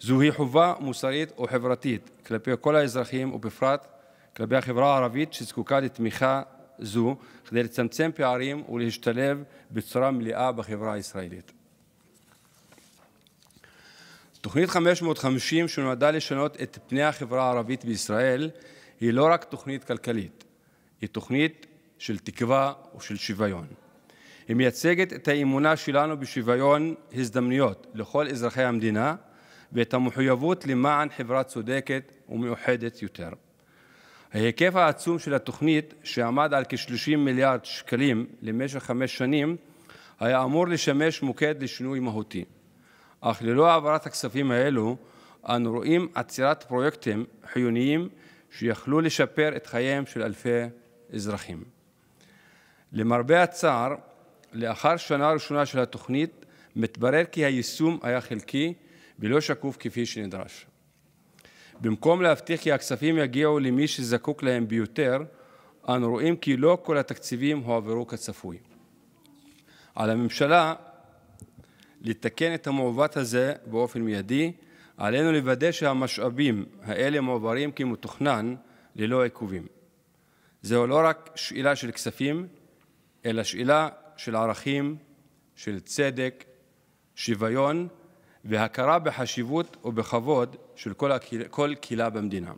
זוהי חובה מוסרית וחברתית כלפי כל האזרחים ובפרט כלפי החברה הערבית שזקוקה לתמיכה זו כדי לצמצם פערים ולהשתלב בצורה מלאה בחברה הישראלית. תוכנית 550 שנועדה לשנות את פני החברה הערבית בישראל היא לא רק תוכנית כלכלית, היא תוכנית של תקווה ושל שוויון. היא מייצגת את האמונה שלנו בשוויון הזדמנויות לכל אזרחי המדינה, ואת המחויבות למען חברה צודקת ומאוחדת יותר. ההיקף העצום של התוכנית, שעמד על כ-30 מיליארד שקלים למשך חמש שנים, היה אמור לשמש מוקד לשינוי מהותי. אך ללא העברת הכספים האלו, אנו רואים עצירת פרויקטים חיוניים שיכלו לשפר את חייהם של אלפי אזרחים. למרבה הצער, לאחר שנה ראשונה של התוכנית, מתברר כי היישום היה חלקי ולא שקוף כפי שנדרש. במקום להבטיח כי הכספים יגיעו למי שזקוק להם ביותר, אנו רואים כי לא כל התקציבים הועברו כצפוי. על הממשלה לתקן את המעוות הזה באופן מיידי, עלינו לוודא שהמשאבים האלה מועברים כמתוכנן ללא עיכובים. זהו לא רק שאלה של כספים, אלא שאלה של ערכים, של צדק, שוויון, והכרה בחשיבות ובכבוד של כל קהילה במדינה.